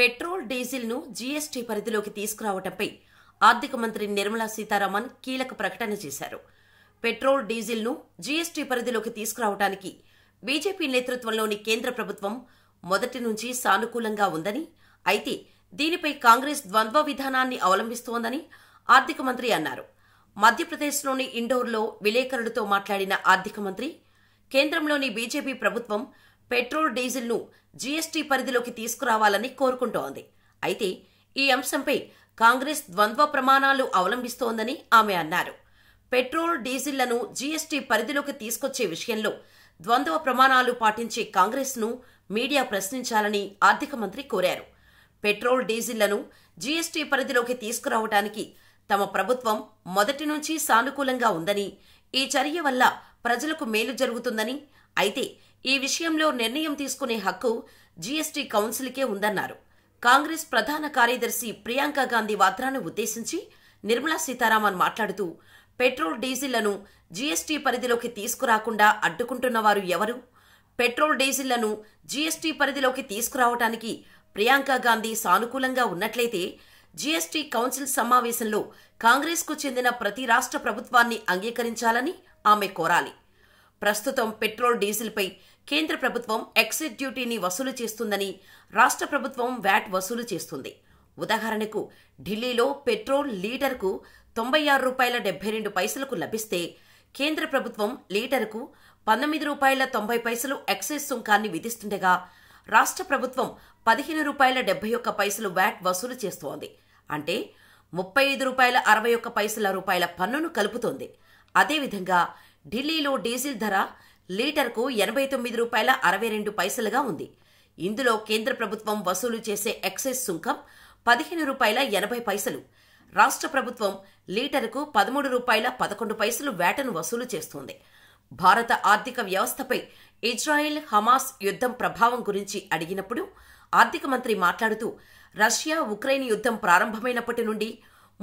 petrol డీజిల్ను GST పరిధిలోకి తీసుకురావటంపై ఆర్థిక మంత్రి నిర్మలా సీతారామన్ కీలక ప్రకటన చేశారు పెట్రోల్ డీజిల్ను జీఎస్టీ పరిధిలోకి తీసుకురావటానికి బీజేపీ నేతృత్వంలోని కేంద్ర ప్రభుత్వం మొదటి నుంచి సానుకూలంగా ఉందని అయితే దీనిపై కాంగ్రెస్ ద్వంద్వ విధానాన్ని అవలంబిస్తోందని ఆర్థిక మంత్రి అన్నారు మధ్యప్రదేశ్లోని ఇండోర్లో విలేకరులతో మాట్లాడిన ఆర్థిక మంత్రి కేంద్రంలోని బీజేపీ ప్రభుత్వం పెట్రోల్ డీజిల్ను జీఎస్టీ పరిధిలోకి తీసుకురావాలని కోరుకుంటోంది అయితే ఈ అంశంపై కాంగ్రెస్ ద్వంద్వ ప్రమాణాలు అవలంబిస్తోందని ఆమె అన్నారు పెట్రోల్ డీజిళ్లను జీఎస్టీ పరిధిలోకి తీసుకొచ్చే విషయంలో ద్వంద్వ ప్రమాణాలు పాటించే కాంగ్రెస్ను మీడియా ప్రశ్నించాలని ఆర్థిక మంత్రి కోరారు పెట్రోల్ డీజిళ్లను జీఎస్టీ పరిధిలోకి తీసుకురావటానికి తమ ప్రభుత్వం మొదటి నుంచి సానుకూలంగా ఉందని ఈ చర్య వల్ల ప్రజలకు మేలు జరుగుతుందని అయితే ఈ విషయంలో నిర్ణయం తీసుకునే హక్కు జీఎస్టీ కౌన్సిల్కే ఉందన్నారు కాంగ్రెస్ ప్రధాన కార్యదర్శి ప్రియాంక గాంధీ వాద్రాను ఉద్దేశించి నిర్మలా సీతారామన్ మాట్లాడుతూ పెట్రోల్ డీజిళ్లను జీఎస్టీ పరిధిలోకి తీసుకురాకుండా అడ్డుకుంటున్నవారు ఎవరు పెట్రోల్ డీజిళ్లను జీఎస్టీ పరిధిలోకి తీసుకురావటానికి ప్రియాంక గాంధీ సానుకూలంగా ఉన్నట్లయితే జీఎస్టీ కౌన్సిల్ సమావేశంలో కాంగ్రెస్కు చెందిన ప్రతి రాష్ట్ర ప్రభుత్వాన్ని అంగీకరించాలని ఆమె కోరాలి ప్రస్తుతం పెట్రోల్ డీజిల్పై కేంద్ర ప్రభుత్వం ఎక్సైజ్ డ్యూటీని వసూలు చేస్తుందని రాష్ట్ర ప్రభుత్వం వ్యాట్ వసూలు చేస్తుంది ఉదాహరణకు ఢిల్లీలో పెట్రోల్ లీటర్కు తొంభై ఆరు రూపాయల డెబ్బై రెండు పైసలకు లభిస్తే కేంద్ర ప్రభుత్వం లీటర్కు పంతొమ్మిది రూపాయల తొంభై పైసలు ఎక్సైజ్ సుంకాన్ని విధిస్తుండగా రాష్ట్ర ప్రభుత్వం పదిహేను రూపాయల డెబ్బై ఒక్క పైసలు వ్యాట్ వసూలు చేస్తోంది అంటే ముప్పై ఐదు రూపాయల అరవై ఒక్క పైసల రూపాయల పన్నును కలుపుతోంది అదేవిధంగా ఢిల్లీలో డీజిల్ ధర లీటర్కు ఎనభై తొమ్మిది రూపాయల అరవై రెండు పైసలుగా ఉంది ఇందులో కేంద్ర ప్రభుత్వం వసూలు చేసే ఎక్సైజ్ సుంకం పదిహేను రూపాయల ఎనభై పైసలు రాష్ట్ర ప్రభుత్వం లీటర్కు పదమూడు రూపాయల పదకొండు పైసలు వేటను వసూలు చేస్తోంది భారత ఆర్థిక వ్యవస్థపై ఇజ్రాయెల్ హమాస్ యుద్ధం ప్రభావం గురించి అడిగినప్పుడు ఆర్థిక మంత్రి మాట్లాడుతూ రష్యా ఉక్రెయిన్ యుద్ధం ప్రారంభమైనప్పటి నుండి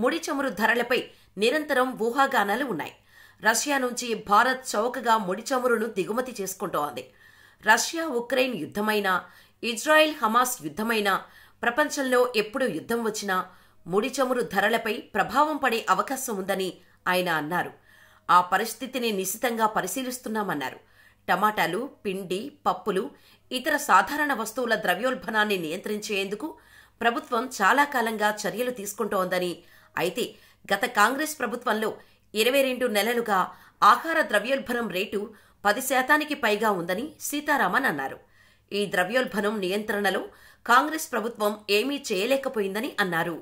ముడి చమురు ధరలపై నిరంతరం ఊహాగానాలు ఉన్నాయి రష్యా నుంచి భారత్ చౌకగా ముడి చమురును దిగుమతి చేసుకుంటోంది రష్యా ఉక్రెయిన్ యుద్ధమైనా ఇజ్రాయెల్ హమాస్ యుద్ధమైనా ప్రపంచంలో ఎప్పుడు యుద్ధం వచ్చినా ముడి చమురు ధరలపై ప్రభావం పడే అవకాశం ఉందని ఆయన అన్నారు ఆ పరిస్థితిని నిశితంగా పరిశీలిస్తున్నామన్నారు టమాటాలు పిండి పప్పులు ఇతర సాధారణ వస్తువుల ద్రవ్యోల్బణాన్ని నియంత్రించేందుకు ప్రభుత్వం చాలా కాలంగా చర్యలు తీసుకుంటోందని అయితే గత కాంగ్రెస్ ప్రభుత్వంలో ఇరవై రెండు నెలలుగా ఆహార ద్రవ్యోల్బణం రేటు పది శాతానికి పైగా ఉందని సీతారామన్ అన్నారు ఈ ద్రవ్యోల్బణం నియంత్రణలో కాంగ్రెస్ ప్రభుత్వం ఏమీ చేయలేకపోయిందని అన్నారు